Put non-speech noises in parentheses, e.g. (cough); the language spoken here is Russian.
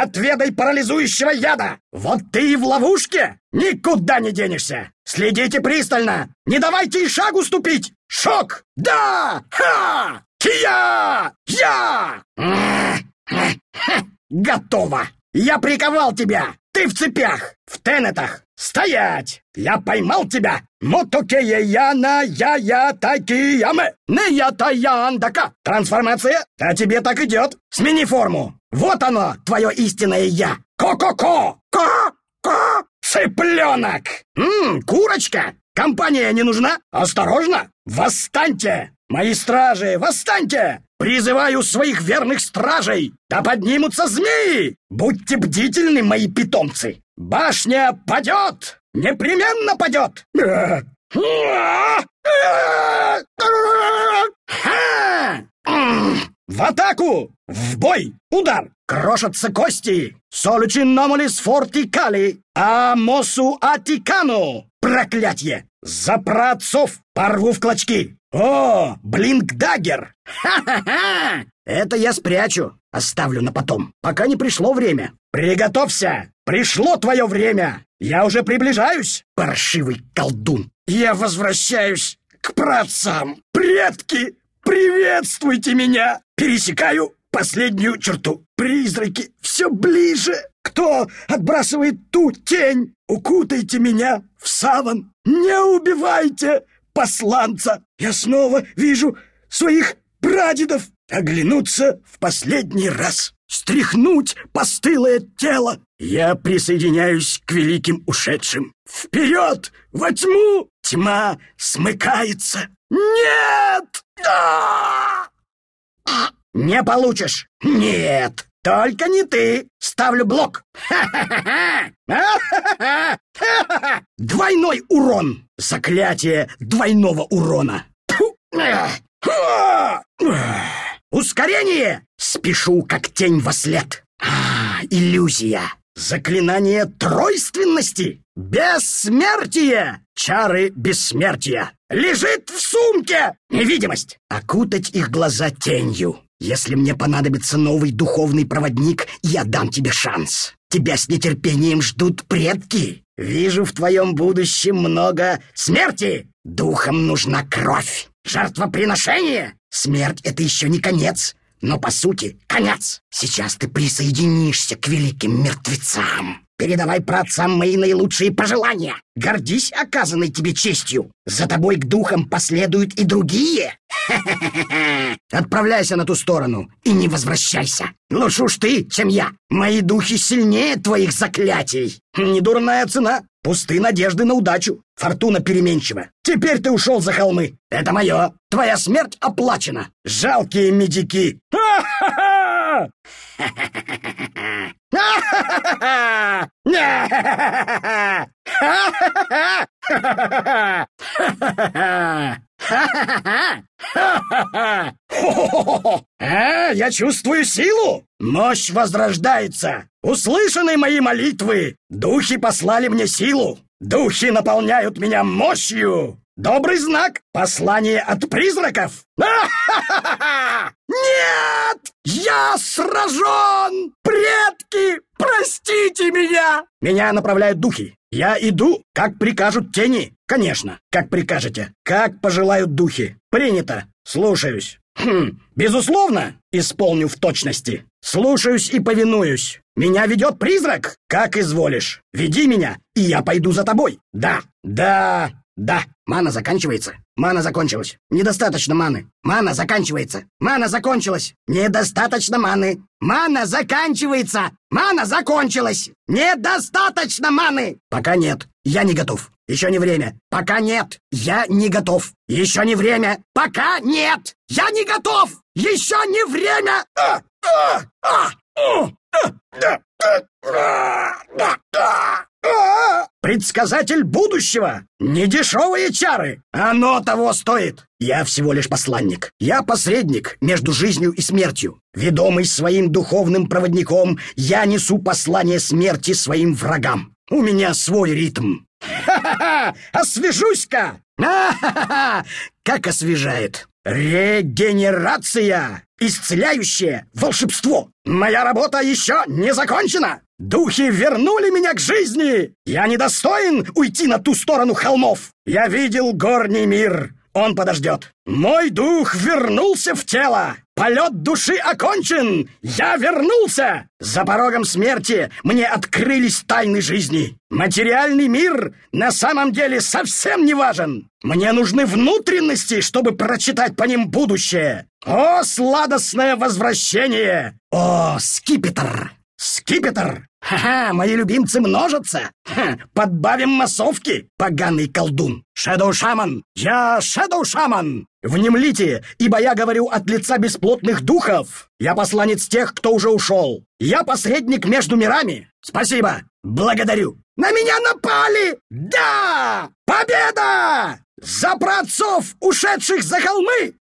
Отведай парализующего яда! Вот ты и в ловушке! Никуда не денешься! Следите пристально! Не давайте и шагу ступить! Шок! Да! Ха! Кия! Я! Готово! Я приковал тебя! Ты в цепях, в тенетах! Стоять! Я поймал тебя! Мотокея Яна, я я таки мы Не я та я андака! Трансформация? А тебе так идет! Смени форму! Вот оно, твое истинное я! Ко-ко-ко! Ко-ко! Цыпленок! Ммм, курочка! Компания не нужна? Осторожно! Восстаньте! Мои стражи, восстаньте! Призываю своих верных стражей! Да поднимутся змеи! Будьте бдительны, мои питомцы! Башня падет! Непременно падет! Ха! В атаку! В бой! Удар! Крошатся кости! Соличин номолис фортикали! Амосу атикану! Проклятье! За праотцов порву в клочки! О, блинк дагер. ха Ха-ха-ха! Это я спрячу. Оставлю на потом, пока не пришло время. Приготовься! Пришло твое время! Я уже приближаюсь! Паршивый колдун! Я возвращаюсь к праотцам! Предки! «Приветствуйте меня! Пересекаю последнюю черту. Призраки все ближе. Кто отбрасывает ту тень? Укутайте меня в саван. Не убивайте посланца. Я снова вижу своих прадедов. Оглянуться в последний раз. Стряхнуть постылое тело. Я присоединяюсь к великим ушедшим. Вперед, во тьму! Тьма смыкается. Нет! А Не получишь. Нет. Только не ты. Ставлю блок. (laughs) Двойной урон. Заклятие двойного урона. Ускорение! Спешу, как тень во след. А, иллюзия. Заклинание тройственности! Бессмертие! Чары бессмертия! Лежит в сумке! Невидимость! Окутать их глаза тенью. Если мне понадобится новый духовный проводник, я дам тебе шанс. Тебя с нетерпением ждут предки. Вижу в твоем будущем много смерти. Духам нужна кровь. Жертвоприношение. Смерть — это еще не конец но по сути конец. Сейчас ты присоединишься к великим мертвецам. Передавай братцам мои наилучшие пожелания. Гордись оказанной тебе честью. За тобой к духам последуют и другие. (laughs) Отправляйся на ту сторону и не возвращайся. Лучше ну уж ты, чем я. Мои духи сильнее твоих заклятий. Недурная цена. Пусты надежды на удачу. Фортуна переменчива. Теперь ты ушел за холмы. Это мое. Твоя смерть оплачена. Жалкие медики. Ха-ха-ха! А, я чувствую силу! Мощь возрождается! Услышаны мои молитвы! Духи послали мне силу! Духи наполняют меня мощью! Добрый знак! Послание от призраков! (laughs) Нет! Я сражен! Предки, простите меня! Меня направляют духи. Я иду, как прикажут тени. Конечно, как прикажете. Как пожелают духи. Принято. Слушаюсь. Хм, безусловно, исполню в точности. Слушаюсь и повинуюсь. Меня ведет призрак! Как изволишь! Веди меня, и я пойду за тобой! Да! Да! Да! Мана заканчивается! Мана закончилась! Недостаточно маны! Мана заканчивается! Мана закончилась! Недостаточно маны! Мана заканчивается! Мана закончилась! Недостаточно маны! Пока нет! Я не готов! Еще не время! Пока нет! Я не готов! Еще не время! Пока нет! Я не готов! Еще не время! А! А! А! а. Предсказатель будущего! Недешевые чары! Оно того стоит! Я всего лишь посланник. Я посредник между жизнью и смертью. Ведомый своим духовным проводником, я несу послание смерти своим врагам. У меня свой ритм. Ха-ха-ха! Освежусь-ка! А-ха-ха! Как освежает! Регенерация! исцеляющее волшебство. Моя работа еще не закончена. Духи вернули меня к жизни. Я недостоин уйти на ту сторону холмов. Я видел горний мир. Он подождет. Мой дух вернулся в тело. Полет души окончен! Я вернулся! За порогом смерти мне открылись тайны жизни. Материальный мир на самом деле совсем не важен. Мне нужны внутренности, чтобы прочитать по ним будущее. О, сладостное возвращение! О, скипетр! Скипетр! Ха-ха, мои любимцы множатся! Ха, подбавим массовки, поганый колдун! Шэдоу-шаман! Я шэдоу-шаман! Внемлите, ибо я говорю от лица бесплотных духов. Я посланец тех, кто уже ушел. Я посредник между мирами. Спасибо. Благодарю. На меня напали! Да! Победа! За праотцов, ушедших за холмы!